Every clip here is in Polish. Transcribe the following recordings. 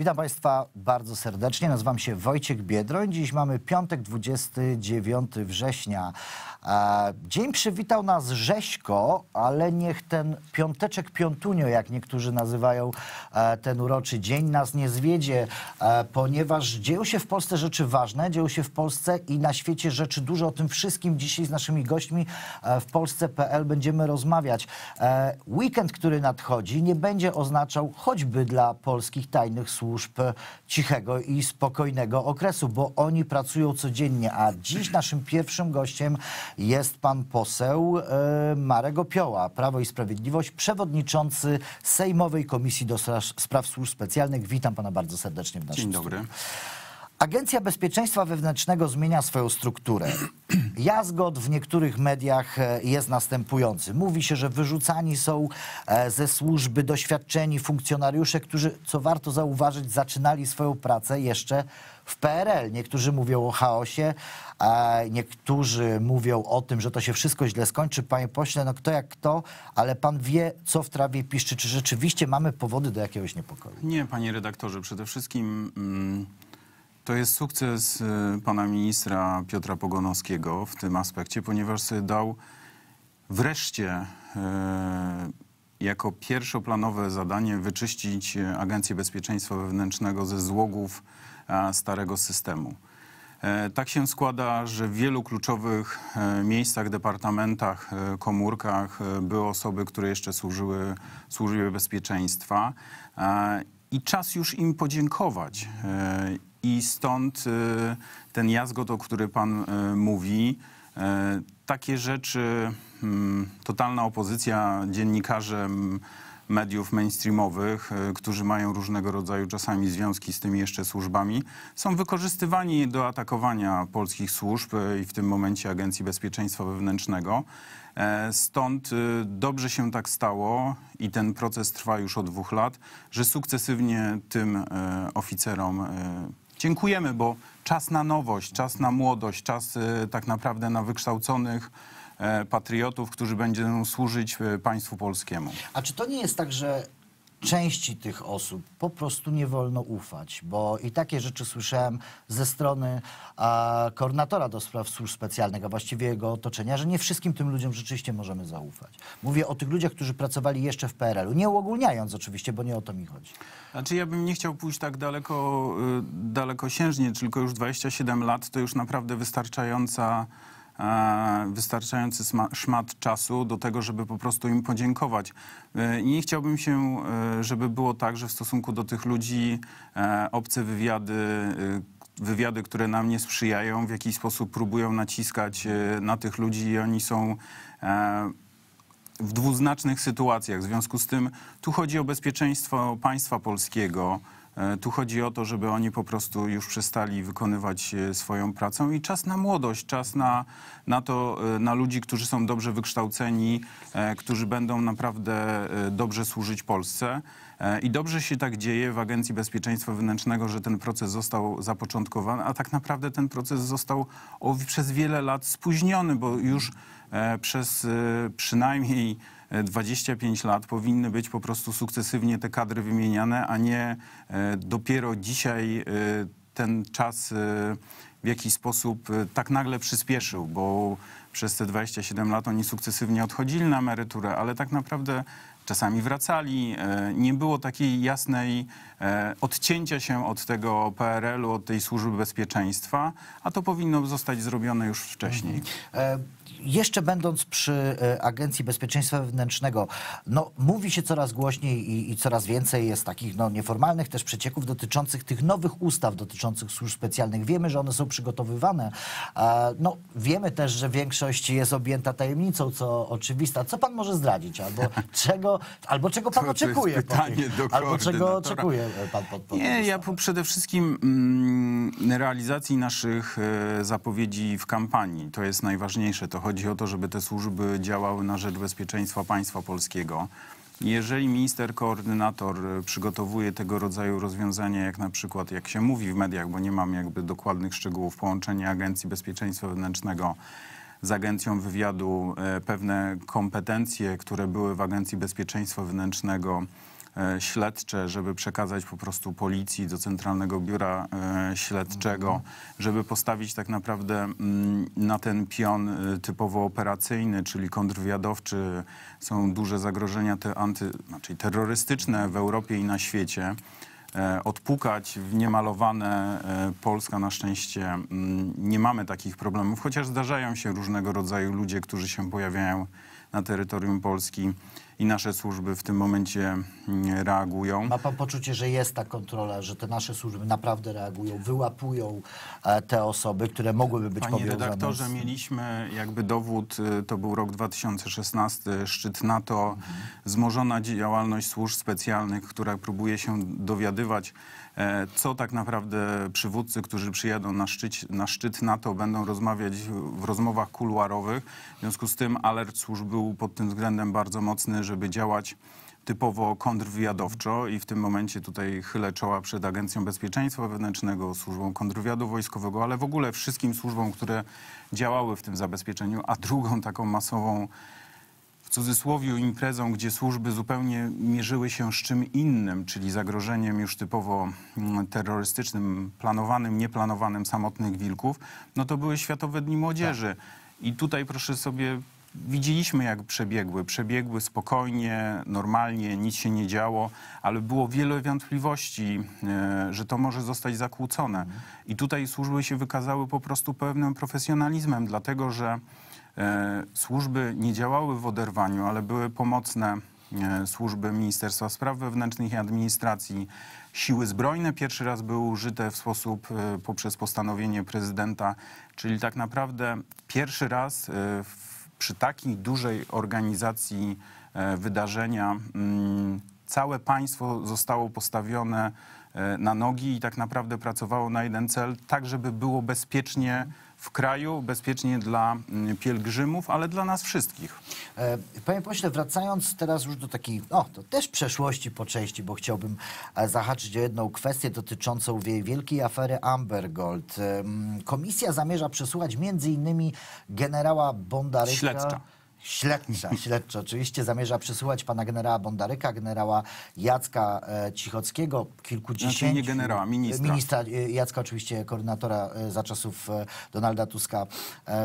Witam Państwa bardzo serdecznie. Nazywam się Wojciech Biedroń. Dziś mamy piątek, 29 września. Dzień przywitał nas rzeźko, ale niech ten piąteczek piątunio, jak niektórzy nazywają e, ten uroczy dzień, nas nie zwiedzie, e, ponieważ dzieją się w Polsce rzeczy ważne, dzieją się w Polsce i na świecie rzeczy dużo. O tym wszystkim dzisiaj z naszymi gośćmi e, w Polsce.pl będziemy rozmawiać. Weekend, który nadchodzi, nie będzie oznaczał choćby dla polskich tajnych służb, służb cichego i spokojnego okresu, bo oni pracują codziennie. A dziś naszym pierwszym gościem jest pan poseł e, Marek Opioła, Prawo i Sprawiedliwość, przewodniczący Sejmowej Komisji do Spraw Służb Specjalnych. Witam pana bardzo serdecznie w naszym Dzień dobry. Agencja Bezpieczeństwa Wewnętrznego zmienia swoją strukturę. Jazgot w niektórych mediach e, jest następujący. Mówi się, że wyrzucani są e, ze służby doświadczeni funkcjonariusze, którzy, co warto zauważyć, zaczynali swoją pracę jeszcze w PRL. Niektórzy mówią o chaosie, niektórzy mówią o tym, że to się wszystko źle skończy. Panie pośle, no kto jak kto, ale pan wie, co w trawie piszczy. Czy rzeczywiście mamy powody do jakiegoś niepokoju? Nie, panie redaktorze. Przede wszystkim... Mm to jest sukces y, pana ministra Piotra Pogonowskiego w tym aspekcie, ponieważ sobie dał wreszcie y, jako pierwszoplanowe zadanie wyczyścić y, Agencję Bezpieczeństwa Wewnętrznego ze złogów starego systemu. E, tak się składa, że w wielu kluczowych e, miejscach, departamentach, e, komórkach były osoby, które jeszcze służyły służbie bezpieczeństwa i czas już im podziękować i stąd y, ten jazgot, o który pan y, mówi, y, takie rzeczy mm, totalna opozycja dziennikarzem mediów mainstreamowych, którzy mają różnego rodzaju czasami związki z tymi jeszcze służbami, są wykorzystywani do atakowania polskich służb i w tym momencie Agencji Bezpieczeństwa Wewnętrznego. E, stąd dobrze się tak stało i ten proces trwa już od dwóch lat, że sukcesywnie tym oficerom dziękujemy, bo czas na nowość, czas na młodość, czas e, tak naprawdę na wykształconych e, patriotów, którzy będą służyć e, państwu polskiemu. A czy to nie jest tak, że części tych osób po prostu nie wolno ufać, bo i takie rzeczy słyszałem ze strony a, koordynatora do spraw służb specjalnych, a właściwie jego otoczenia, że nie wszystkim tym ludziom rzeczywiście możemy zaufać. Mówię o tych ludziach, którzy pracowali jeszcze w PRL-u, nie uogólniając oczywiście, bo nie o to mi chodzi. Znaczy ja bym nie chciał pójść tak daleko, y, dalekosiężnie, tylko już 27 lat to już naprawdę wystarczająca E, wystarczający szmat czasu do tego, żeby po prostu im podziękować. I e, nie chciałbym się, e, żeby było tak, że w stosunku do tych ludzi obce wywiady, wywiady, które nam nie sprzyjają, w jakiś sposób próbują naciskać na tych ludzi i oni są w dwuznacznych sytuacjach. W związku z tym tu chodzi o bezpieczeństwo państwa polskiego. E, tu chodzi o to, żeby oni po prostu już przestali wykonywać e, swoją pracę i czas na młodość, czas na, na to, e, na ludzi, którzy są dobrze wykształceni, którzy będą naprawdę dobrze służyć Polsce. I dobrze się tak dzieje w Agencji Bezpieczeństwa Wewnętrznego, że ten proces został zapoczątkowany, a tak naprawdę ten proces został przez wiele lat spóźniony, bo już przez przynajmniej 25 e, lat powinny być po prostu sukcesywnie te kadry wymieniane, a nie e, dopiero dzisiaj e, ten czas w jakiś sposób tak nagle przyspieszył, bo przez te 27 lat oni sukcesywnie odchodzili na emeryturę, ale tak naprawdę czasami wracali. Nie było takiej jasnej E, odcięcia się od tego PRL-u, od tej służby bezpieczeństwa, a to powinno zostać zrobione już wcześniej. Mhm. E, jeszcze będąc przy e, Agencji Bezpieczeństwa Wewnętrznego, no, mówi się coraz głośniej i, i, coraz więcej jest takich no, nieformalnych też przecieków dotyczących tych nowych ustaw dotyczących służb specjalnych. Wiemy, że one są przygotowywane. no, wiemy też, że większość jest objęta tajemnicą, co oczywista. Co pan może zdradzić? Albo czego, albo czego pan to oczekuje? To pytanie do albo czego no oczekuje? E, pan Nie, ja po przede wszystkim mm, realizacji naszych e, zapowiedzi w kampanii. To jest najważniejsze. To chodzi o to, żeby te służby działały na rzecz bezpieczeństwa państwa polskiego. Jeżeli minister koordynator e, przygotowuje tego rodzaju rozwiązania, jak na przykład, jak się mówi w mediach, bo nie mam jakby dokładnych szczegółów, połączenie Agencji Bezpieczeństwa Wewnętrznego z Agencją Wywiadu, pewne kompetencje, które były w Agencji Bezpieczeństwa Wewnętrznego, E, śledcze, żeby przekazać po prostu policji do Centralnego Biura e, Śledczego, mhm. żeby postawić tak naprawdę mm, na ten pion e, typowo operacyjny, czyli kontrwywiadowczy. Są duże zagrożenia te anty, znaczy terrorystyczne w Europie i na świecie odpukać w niemalowane Polska. Na szczęście mm, nie mamy takich problemów, chociaż zdarzają się różnego rodzaju ludzie, którzy się pojawiają na terytorium Polski i nasze służby w tym momencie mm, reagują. Ma pan poczucie, że jest ta kontrola, że te nasze służby naprawdę reagują, wyłapują e, te osoby, które mogłyby być powiązane? Panie redaktorze, mieliśmy jakby dowód, e, to był rok 2016, szczyt NATO, zmożona działalność służb specjalnych, która próbuje się dowiadywać, e, co tak naprawdę przywódcy, którzy przyjadą na szczyt, na szczyt NATO, będą rozmawiać w rozmowach kuluarowych. W związku z tym alert służb był pod tym względem bardzo mocny, żeby działać typowo kontrwywiadowczo i w tym momencie tutaj chylę czoła przed Agencją Bezpieczeństwa Wewnętrznego, Służbą Kontrwywiadu Wojskowego, ale w ogóle wszystkim służbom, które działały w tym zabezpieczeniu, a drugą taką masową w cudzysłowie imprezą, gdzie służby zupełnie mierzyły się z czym innym, czyli zagrożeniem już typowo mm, terrorystycznym, planowanym, nieplanowanym samotnych wilków, no to były Światowe Dni Młodzieży. Tak. I tutaj proszę sobie Widzieliśmy, jak przebiegły. Przebiegły spokojnie, normalnie, nic się nie działo, ale było wiele wątpliwości, e, że to może zostać zakłócone. I tutaj służby się wykazały po prostu pewnym profesjonalizmem, dlatego że e, służby nie działały w oderwaniu, ale były pomocne e, służby Ministerstwa Spraw Wewnętrznych i Administracji. Siły zbrojne pierwszy raz były użyte w sposób poprzez postanowienie prezydenta, czyli tak naprawdę pierwszy raz w przy takiej dużej organizacji e, wydarzenia mm, całe państwo zostało postawione e, na nogi i tak naprawdę pracowało na jeden cel, tak żeby było bezpiecznie w kraju, bezpiecznie dla mm, pielgrzymów, ale dla nas wszystkich. E, panie pośle, wracając teraz już do takiej, no to też przeszłości po części, bo chciałbym e, zahaczyć o jedną kwestię dotyczącą wielkiej afery Amber Gold. E, mm, komisja zamierza przesłuchać między innymi generała Bondaryka. Śledcza Śledcza, oczywiście zamierza przesłuchać pana generała Bondaryka, generała Jacka e, Cichockiego, kilkudziesięciu... Znaczy nie generała, ministra. Ministra e, Jacka, oczywiście koordynatora e, za czasów Donalda Tuska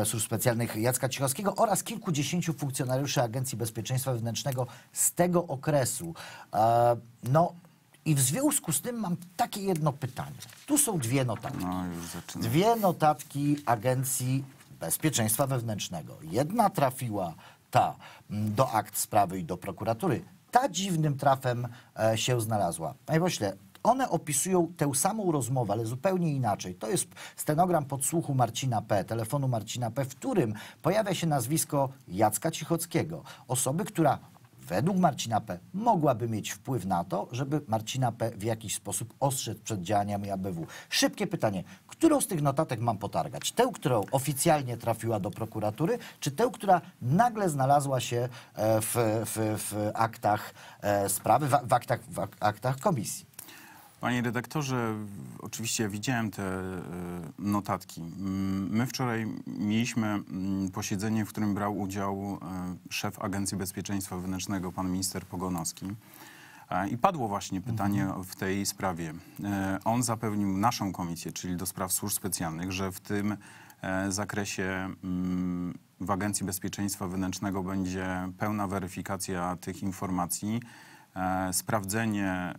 służb specjalnych Jacka Cichockiego oraz kilkudziesięciu funkcjonariuszy Agencji Bezpieczeństwa Wewnętrznego z tego okresu. No, i w związku z tym mam takie jedno pytanie. Tu są dwie notatki. No, dwie notatki Agencji bezpieczeństwa wewnętrznego. Jedna trafiła ta mm, do akt sprawy i do prokuratury, ta dziwnym trafem e, się znalazła. Panie pośle, one opisują tę samą rozmowę, ale zupełnie inaczej. To jest stenogram podsłuchu Marcina P., telefonu Marcina P., w którym pojawia się nazwisko Jacka Cichockiego, osoby, która według Marcina P. mogłaby mieć wpływ na to, żeby Marcina P. w jakiś sposób ostrzec przed działaniami ABW. Szybkie pytanie. Którą z tych notatek mam potargać? Tę, którą oficjalnie trafiła do prokuratury, czy tę, która nagle znalazła się e, w, w, w aktach e, sprawy, w, w, aktach, w aktach komisji? Panie redaktorze, oczywiście widziałem te e, notatki. My wczoraj mieliśmy posiedzenie, w którym brał udział e, szef Agencji Bezpieczeństwa Wewnętrznego, pan minister Pogonowski. E, I padło właśnie pytanie mhm. w tej sprawie. On zapewnił naszą komisję, czyli do spraw służb specjalnych, że w tym zakresie w Agencji Bezpieczeństwa Wewnętrznego będzie pełna weryfikacja tych informacji, sprawdzenie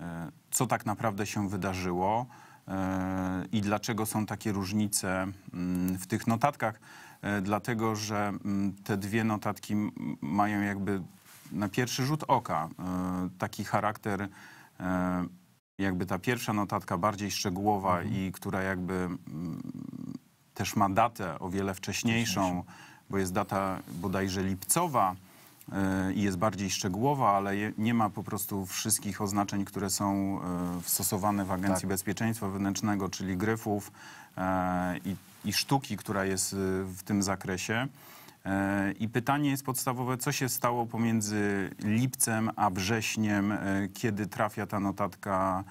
co tak naprawdę się wydarzyło e, i dlaczego są takie różnice mm, w tych notatkach. E, dlatego, że mm, te dwie notatki mają jakby na pierwszy rzut oka e, taki charakter, jakby ta pierwsza notatka bardziej szczegółowa mhm. i która jakby mm, też ma datę o wiele wcześniejszą, bo jest data bodajże lipcowa, E, i jest bardziej szczegółowa, ale nie ma po prostu wszystkich oznaczeń, które są e, stosowane w Agencji tak. Bezpieczeństwa Wewnętrznego, czyli gryfów e, i, i sztuki, która jest w tym zakresie. I pytanie jest podstawowe, co się stało pomiędzy lipcem a wrześniem, kiedy trafia ta notatka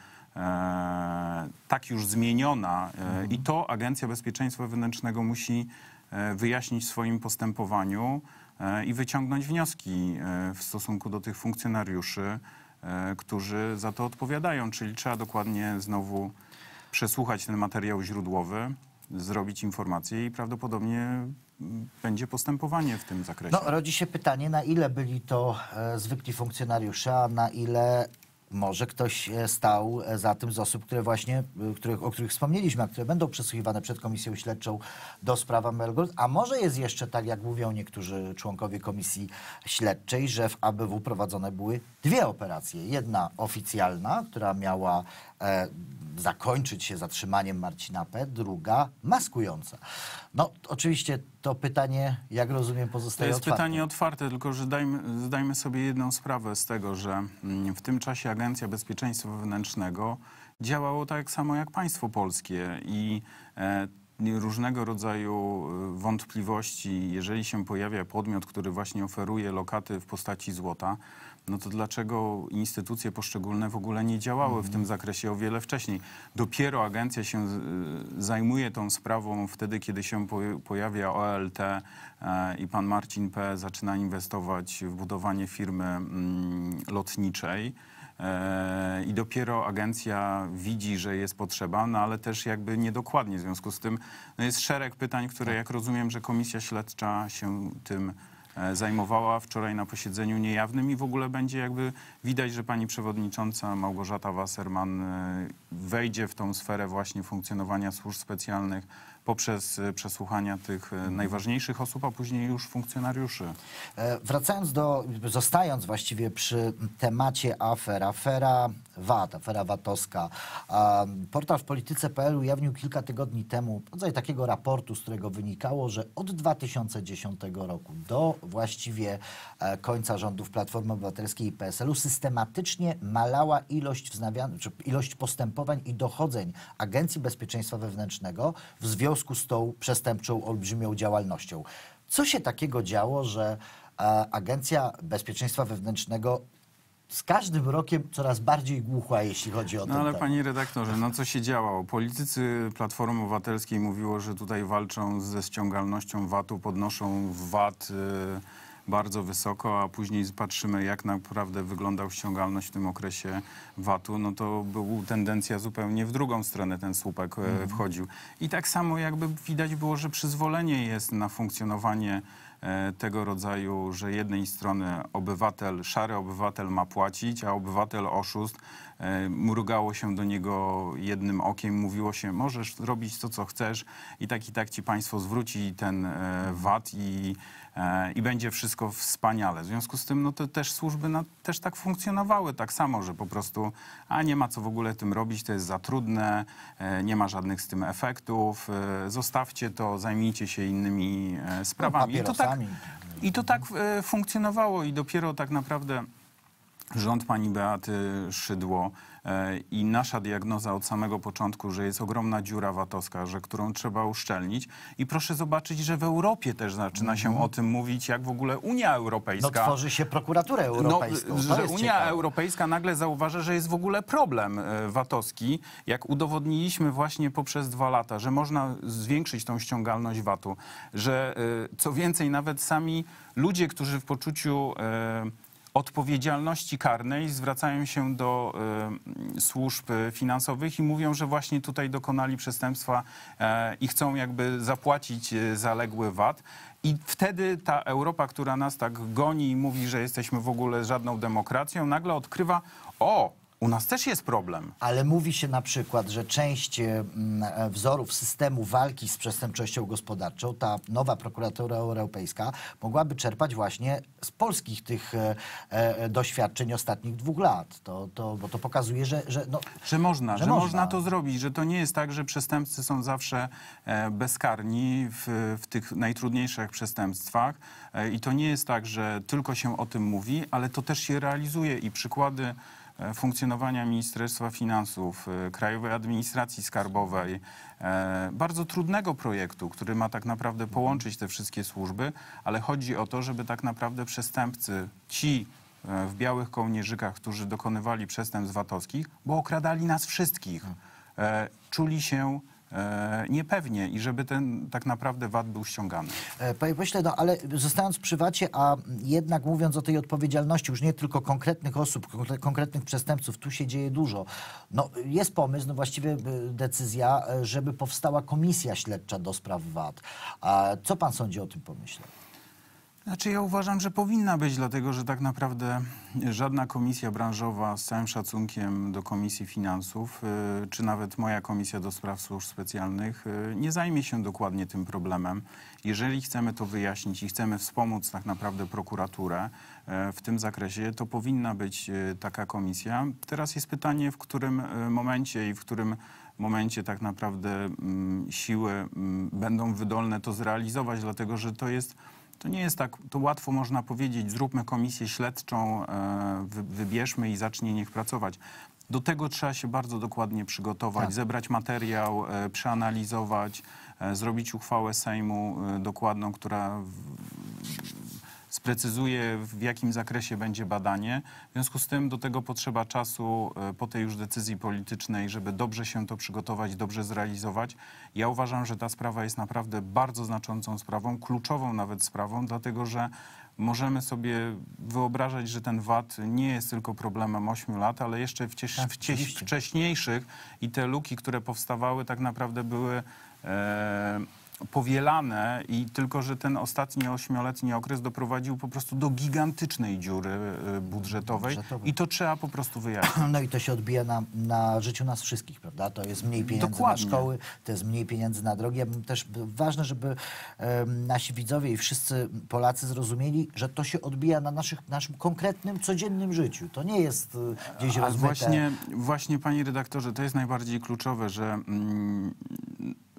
tak już zmieniona mhm. i to Agencja Bezpieczeństwa Wewnętrznego musi wyjaśnić w swoim postępowaniu i wyciągnąć wnioski e, w stosunku do tych funkcjonariuszy, e, którzy za to odpowiadają. Czyli trzeba dokładnie znowu przesłuchać ten materiał źródłowy, zrobić informację i prawdopodobnie mm, będzie postępowanie w tym zakresie. No, rodzi się pytanie, na ile byli to e, zwykli funkcjonariusze, a na ile może ktoś e, stał e, za tym z osób, które właśnie, e, których, o których wspomnieliśmy, a które będą przesłuchiwane przed Komisją Śledczą do sprawy Melgold, a może jest jeszcze tak, jak mówią niektórzy członkowie Komisji Śledczej, że w ABW prowadzone były dwie operacje. Jedna oficjalna, która miała E, zakończyć się zatrzymaniem Marcina P., druga maskująca. No oczywiście to pytanie, jak rozumiem, pozostaje otwarte. To jest otwarte. pytanie otwarte, tylko że dajmy, zdajmy sobie jedną sprawę z tego, że mm, w tym czasie Agencja Bezpieczeństwa Wewnętrznego działało tak samo jak państwo polskie i e, różnego rodzaju e, wątpliwości, jeżeli się pojawia podmiot, który właśnie oferuje lokaty w postaci złota, no to dlaczego instytucje poszczególne w ogóle nie działały w tym mhm. zakresie o wiele wcześniej? Dopiero agencja się e, zajmuje tą sprawą wtedy, kiedy się pojawia OLT e, i pan Marcin P. zaczyna inwestować w budowanie firmy mm, lotniczej e, i dopiero agencja widzi, że jest potrzeba, no ale też jakby niedokładnie. W związku z tym no jest szereg pytań, które tak. jak rozumiem, że komisja śledcza się tym E, zajmowała wczoraj na posiedzeniu niejawnym i w ogóle będzie jakby widać, że pani przewodnicząca Małgorzata Wasserman e, wejdzie w tą sferę właśnie funkcjonowania służb specjalnych, poprzez y, przesłuchania tych y, mhm. najważniejszych osób, a później już funkcjonariuszy. E, wracając do, zostając właściwie przy temacie afer, afera VAT, afera VAT-owska. Portal w polityce.pl ujawnił kilka tygodni temu rodzaj takiego raportu, z którego wynikało, że od 2010 roku do właściwie e, końca rządów Platformy Obywatelskiej i PSL-u systematycznie malała ilość, wznawian- ilość postępowań i dochodzeń Agencji Bezpieczeństwa Wewnętrznego w związku związku z tą przestępczą, olbrzymią działalnością. Co się takiego działo, że e, Agencja Bezpieczeństwa Wewnętrznego z każdym rokiem coraz bardziej głucha, jeśli chodzi o to. No ale panie redaktorze, no co się działo? Politycy Platformy Obywatelskiej mówiło, że tutaj walczą ze ściągalnością VAT-u, podnoszą VAT. Yy bardzo wysoko, a później patrzymy, jak naprawdę wyglądał ściągalność w tym okresie VAT-u, no to był tendencja zupełnie w drugą stronę ten słupek e, mhm. wchodził. I tak samo jakby widać było, że przyzwolenie jest na funkcjonowanie e, tego rodzaju, że jednej strony obywatel, szary obywatel ma płacić, a obywatel oszust E, mrugało się do niego jednym okiem, mówiło się, możesz robić to, co chcesz i tak i tak ci państwo zwróci ten e, VAT i, e, i będzie wszystko wspaniale. W związku z tym no, to też służby na, też tak funkcjonowały, tak samo, że po prostu a nie ma co w ogóle tym robić, to jest za trudne, nie ma żadnych z tym efektów, zostawcie to, zajmijcie się innymi no, sprawami. No, I to tak, i to tak funkcjonowało i dopiero tak naprawdę rząd pani Beaty Szydło e, i nasza diagnoza od samego początku, że jest ogromna dziura VAT-owska, że którą trzeba uszczelnić. I proszę zobaczyć, że w Europie też zaczyna się mm -hmm. o tym mówić, jak w ogóle Unia Europejska... No tworzy się prokuraturę no, europejską. No, że Unia ciekawe. Europejska nagle zauważa, że jest w ogóle problem e, VAT-owski, jak udowodniliśmy właśnie poprzez dwa lata, że można zwiększyć tą ściągalność VAT-u, że e, co więcej, nawet sami ludzie, którzy w poczuciu... Yy, odpowiedzialności karnej zwracają się do y, służb e, finansowych i mówią, że właśnie tutaj dokonali przestępstwa y, i chcą jakby zapłacić e, zaległy VAT. I wtedy ta Europa, która nas tak goni i mówi, że jesteśmy w ogóle żadną demokracją, nagle odkrywa, o, u nas też jest problem. Ale mówi się na przykład, że część e, wzorów systemu walki z przestępczością gospodarczą, ta nowa prokuratura europejska mogłaby czerpać właśnie z polskich tych e, e, doświadczeń ostatnich dwóch lat. To, to, bo to pokazuje, że... Że, no, że można, że, że można. można. to zrobić, że to nie jest tak, że przestępcy są zawsze bezkarni w, w tych najtrudniejszych przestępstwach i to nie jest tak, że tylko się o tym mówi, ale to też się realizuje i przykłady E, funkcjonowania Ministerstwa Finansów, e, Krajowej Administracji Skarbowej, e, bardzo trudnego projektu, który ma tak naprawdę mhm. połączyć te wszystkie służby, ale chodzi o to, żeby tak naprawdę przestępcy, ci w białych kołnierzykach, którzy dokonywali przestępstw VAT-owskich, bo okradali nas wszystkich, mhm. czuli się E, niepewnie i żeby ten tak naprawdę VAT był ściągany. E, panie pośle, no ale zostając przy VAT-ie, a jednak mówiąc o tej odpowiedzialności, już nie tylko konkretnych osób, konkretnych przestępców, tu się dzieje dużo. No jest pomysł, no właściwie e, decyzja, żeby powstała komisja śledcza do spraw VAT. A co pan sądzi o tym pomyśle? Znaczy ja uważam, że powinna być, dlatego że tak naprawdę żadna komisja branżowa z całym szacunkiem do Komisji Finansów, y, czy nawet moja Komisja do Spraw Służb Specjalnych y, nie zajmie się dokładnie tym problemem. Jeżeli chcemy to wyjaśnić i chcemy wspomóc tak naprawdę prokuraturę y, w tym zakresie, to powinna być taka komisja. Teraz jest pytanie, w którym momencie i w którym momencie tak naprawdę mm, siły mm, będą wydolne to zrealizować, dlatego że to jest to nie jest tak, to łatwo można powiedzieć, zróbmy komisję śledczą, e, wybierzmy i zacznie niech pracować. Do tego trzeba się bardzo dokładnie przygotować, tak. zebrać materiał, e, przeanalizować, e, zrobić uchwałę Sejmu dokładną, która precyzuje w jakim zakresie będzie badanie. W związku z tym do tego potrzeba czasu e, po tej już decyzji politycznej, żeby dobrze się to przygotować, dobrze zrealizować. Ja uważam, że ta sprawa jest naprawdę bardzo znaczącą sprawą, kluczową nawet sprawą, dlatego że możemy sobie wyobrażać, że ten VAT nie jest tylko problemem 8 lat, ale jeszcze wcieś, tak, wcześniejszych i te luki, które powstawały, tak naprawdę były. E, powielane i tylko, że ten ostatni ośmioletni okres doprowadził po prostu do gigantycznej dziury y, budżetowej i to trzeba po prostu wyjaśnić. No i to się odbija na, na życiu nas wszystkich, prawda? To jest mniej pieniędzy Dokładnie. na szkoły, to jest mniej pieniędzy na drogi. Ja bym też ważne, żeby nasi widzowie i wszyscy Polacy zrozumieli, że to się odbija na naszych, naszym konkretnym, codziennym życiu. To nie jest y, gdzieś A rozmyte. właśnie, właśnie, panie redaktorze, to jest najbardziej kluczowe, że mm,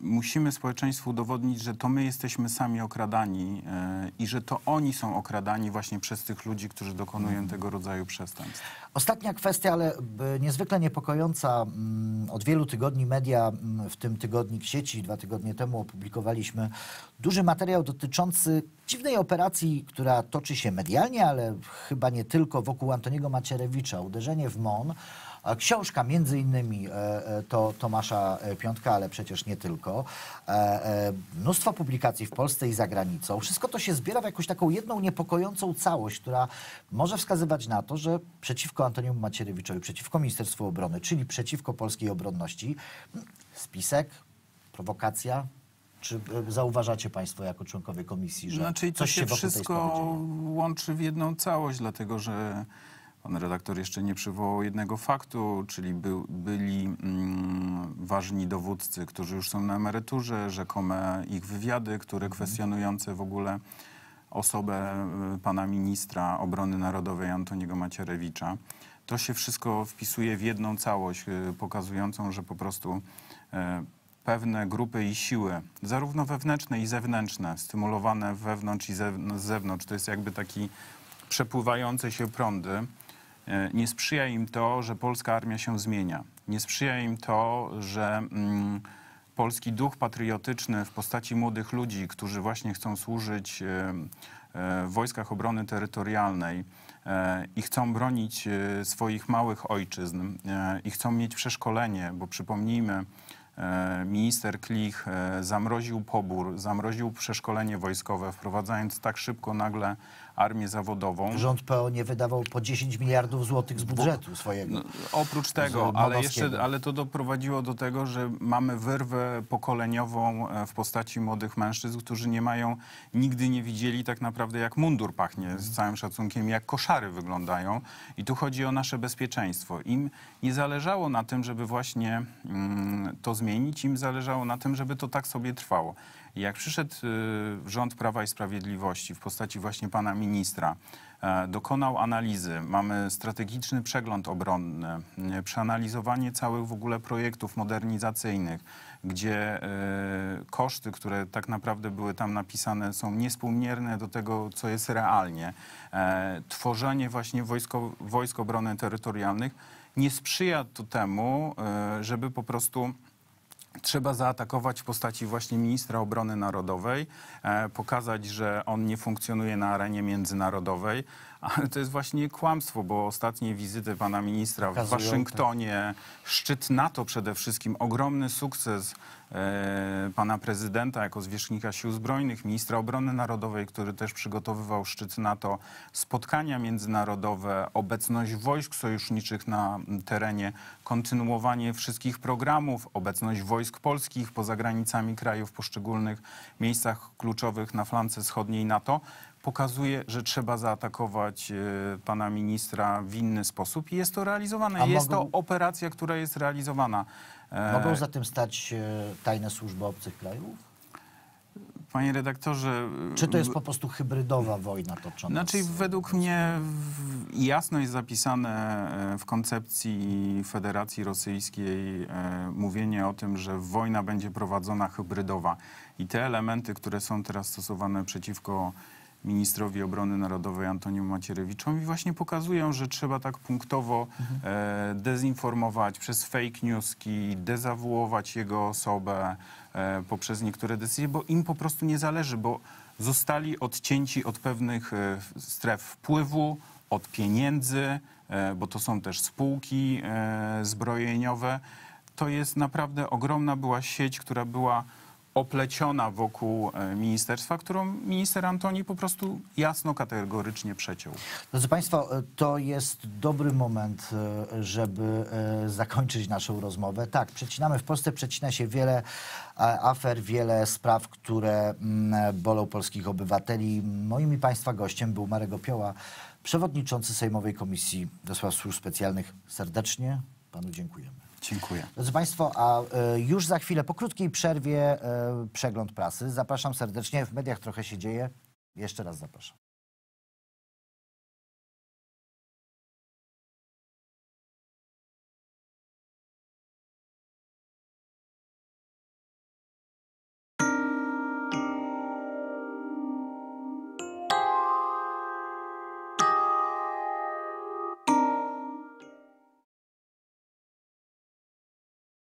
musimy społeczeństwu udowodnić, że to my jesteśmy sami okradani e, i że to oni są okradani właśnie przez tych ludzi, którzy dokonują mhm. tego rodzaju przestępstw. Ostatnia kwestia, ale e, niezwykle niepokojąca. Mm, od wielu tygodni media, mm, w tym tygodnik sieci, dwa tygodnie temu opublikowaliśmy duży materiał dotyczący dziwnej operacji, która toczy się medialnie, ale chyba nie tylko wokół Antoniego Macierewicza. Uderzenie w MON Książka między innymi e, e, to Tomasza e, Piątka, ale przecież nie tylko. Mnóstwo publikacji w Polsce i za granicą. Wszystko to się zbiera w jakąś taką jedną niepokojącą całość, która może wskazywać na to, że przeciwko Antoniemu Macierewiczowi, przeciwko Ministerstwu Obrony, czyli przeciwko polskiej obronności, spisek, prowokacja, czy zauważacie Państwo jako członkowie komisji, że znaczy, coś się, się wszystko łączy w jedną całość, dlatego że Pan redaktor jeszcze nie przywołał jednego faktu, czyli by, byli mm, ważni dowódcy, którzy już są na emeryturze, rzekome ich wywiady, które mhm. kwestionujące w ogóle osobę y, pana ministra obrony narodowej Antoniego Macierewicza. To się wszystko wpisuje w jedną całość, y, pokazującą, że po prostu y, pewne grupy i siły, zarówno wewnętrzne i zewnętrzne, stymulowane wewnątrz i z zewnątrz, to jest jakby taki przepływające się prądy, nie sprzyja im to, że polska armia się zmienia. Nie sprzyja im to, że mm, polski duch patriotyczny w postaci młodych ludzi, którzy właśnie chcą służyć e, e, w wojskach obrony terytorialnej e, i chcą bronić swoich małych ojczyzn i chcą mieć przeszkolenie, bo przypomnijmy, E, minister Klich e, zamroził pobór, zamroził przeszkolenie wojskowe, wprowadzając tak szybko nagle armię zawodową. Rząd PO nie wydawał po 10 miliardów złotych z budżetu swojego. No, oprócz tego, ale, jeszcze, ale to doprowadziło do tego, że mamy wyrwę pokoleniową e, w postaci młodych mężczyzn, którzy nie mają, nigdy nie widzieli tak naprawdę jak mundur pachnie, z całym szacunkiem, jak koszary wyglądają. I tu chodzi o nasze bezpieczeństwo. Im nie zależało na tym, żeby właśnie mm, to zmienić zmienić, im zależało na tym, żeby to tak sobie trwało. I jak przyszedł y, rząd Prawa i Sprawiedliwości w postaci właśnie pana ministra, e, dokonał analizy, mamy strategiczny przegląd obronny, y, przeanalizowanie całych w ogóle projektów modernizacyjnych, gdzie y, koszty, które tak naprawdę były tam napisane, są niespółmierne do tego, co jest realnie. E, tworzenie właśnie wojsko, wojsk obrony terytorialnych nie sprzyja to temu, żeby po prostu Trzeba zaatakować w postaci właśnie ministra obrony narodowej, e, pokazać, że on nie funkcjonuje na arenie międzynarodowej, ale to jest właśnie kłamstwo, bo ostatnie wizyty pana ministra w Waszyngtonie, tak. szczyt NATO przede wszystkim, ogromny sukces e, pana prezydenta jako zwierzchnika sił zbrojnych, ministra obrony narodowej, który też przygotowywał szczyt NATO, spotkania międzynarodowe, obecność wojsk sojuszniczych na mm, terenie, kontynuowanie wszystkich programów, obecność wojsk polskich poza granicami kraju w poszczególnych miejscach kluczowych na flance wschodniej NATO pokazuje, że trzeba zaatakować e, pana ministra w inny sposób i jest to realizowane. A jest mogą... to operacja, która jest realizowana. E, mogą za tym stać e, tajne służby obcych krajów? Panie redaktorze. Czy to jest po prostu hybrydowa wojna toczona? Znaczy, z... według mnie jasno jest zapisane w koncepcji Federacji Rosyjskiej mówienie o tym, że wojna będzie prowadzona hybrydowa. I te elementy, które są teraz stosowane przeciwko ministrowi obrony narodowej Antoniemu Macierewiczowi właśnie pokazują, że trzeba tak punktowo mhm. e, dezinformować przez fake newski, dezawuować jego osobę e, poprzez niektóre decyzje, bo im po prostu nie zależy, bo zostali odcięci od pewnych e, stref wpływu, od pieniędzy, e, bo to są też spółki e, zbrojeniowe. To jest naprawdę ogromna była sieć, która była opleciona wokół e, ministerstwa, którą minister Antoni po prostu jasno, kategorycznie przeciął. Drodzy Państwo, e, to jest dobry moment, e, żeby zakończyć naszą rozmowę. Tak, przecinamy w Polsce, przecina się wiele afer, wiele spraw, które mm, bolą polskich obywateli. Moim i Państwa gościem był Marek Opioła, przewodniczący Sejmowej Komisji do Spraw Służb Specjalnych. Serdecznie Panu dziękujemy. Dziękuję. Drodzy Państwo, a e, już za chwilę, po krótkiej przerwie, e, przegląd prasy. Zapraszam serdecznie. W mediach trochę się dzieje. Jeszcze raz zapraszam.